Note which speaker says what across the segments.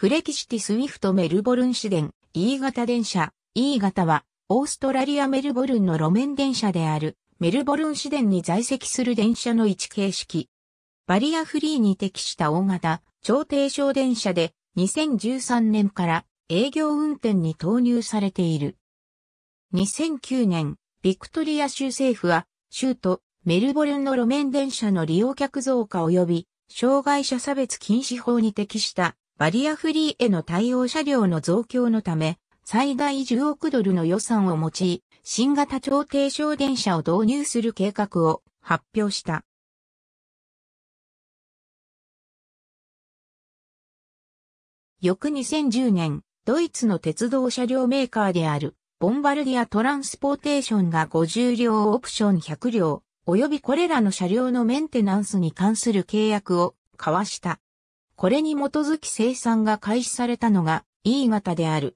Speaker 1: フレキシティスウィフトメルボルン市電、E 型電車、E 型は、オーストラリアメルボルンの路面電車である、メルボルン市電に在籍する電車の位置形式。バリアフリーに適した大型、超低床電車で、2013年から営業運転に投入されている。2009年、ビクトリア州政府は、州都メルボルンの路面電車の利用客増加及び、障害者差別禁止法に適したバリアフリーへの対応車両の増強のため、最大10億ドルの予算を用い、新型超低床電車を導入する計画を発表した。翌2010年、ドイツの鉄道車両メーカーである、ボンバルディアトランスポーテーションが50両オプション100両、及びこれらの車両のメンテナンスに関する契約を交わした。これに基づき生産が開始されたのが E 型である。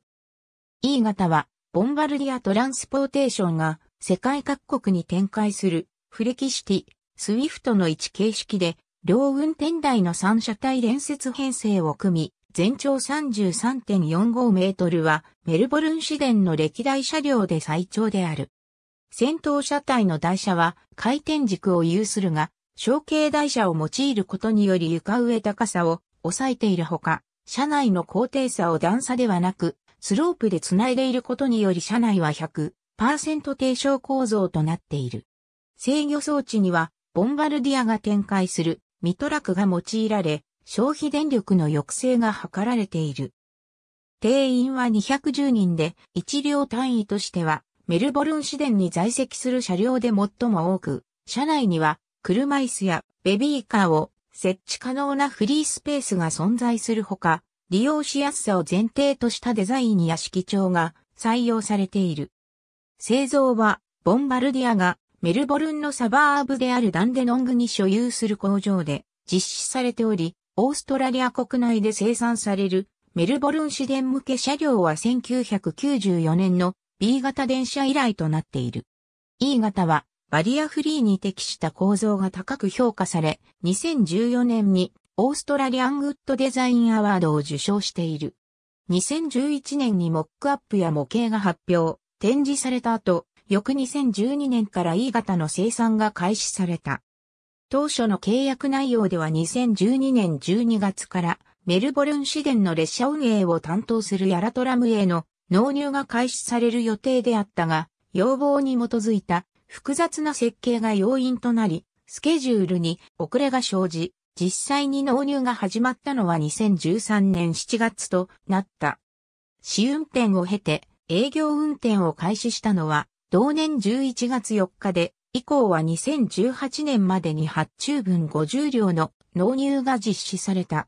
Speaker 1: E 型は、ボンバルディア・トランスポーテーションが世界各国に展開するフレキシティ、スウィフトの1形式で、両運転台の3車体連接編成を組み、全長33.45メートルはメルボルン市電の歴代車両で最長である。先頭車体の台車は回転軸を有するが、小径台車を用いることにより床上高さを抑えているほか、車内の高低差を段差ではなく、スロープで繋いでいることにより車内は100%低床構造となっている。制御装置には、ボンバルディアが展開するミトラクが用いられ、消費電力の抑制が図られている。定員は210人で、一両単位としては、メルボルン市電に在籍する車両で最も多く、車内には、車椅子やベビーカーを設置可能なフリースペースが存在するほか、利用しやすさを前提としたデザインや色調が採用されている。製造は、ボンバルディアがメルボルンのサバーブであるダンデノングに所有する工場で実施されており、オーストラリア国内で生産されるメルボルン市電向け車両は1994年の B 型電車以来となっている。E 型はバリアフリーに適した構造が高く評価され、2014年にオーストラリアングッドデザインアワードを受賞している。2011年にモックアップや模型が発表、展示された後、翌2012年から E 型の生産が開始された。当初の契約内容では2012年12月からメルボルン市電の列車運営を担当するヤラトラムへの納入が開始される予定であったが、要望に基づいた複雑な設計が要因となり、スケジュールに遅れが生じ、実際に納入が始まったのは2013年7月となった。試運転を経て営業運転を開始したのは同年11月4日で、以降は2018年までに発注分50両の納入が実施された。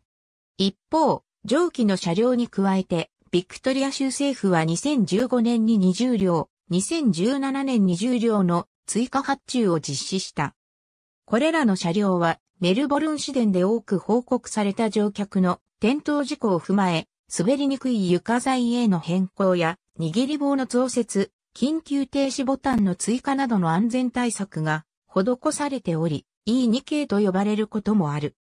Speaker 1: 一方、上記の車両に加えて、ビクトリア州政府は2015年に20両、2017年20両の追加発注を実施した。これらの車両はメルボルン市電で多く報告された乗客の転倒事故を踏まえ、滑りにくい床材への変更や、握り棒の増設、緊急停止ボタンの追加などの安全対策が施されており、E2 系と呼ばれることもある。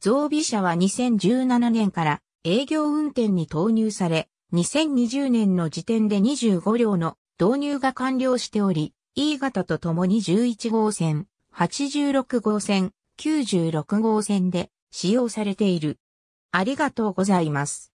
Speaker 1: 増備車は2017年から営業運転に投入され、2020年の時点で25両の導入が完了しており、E 型とともに11号線、86号線、96号線で使用されている。ありがとうございます。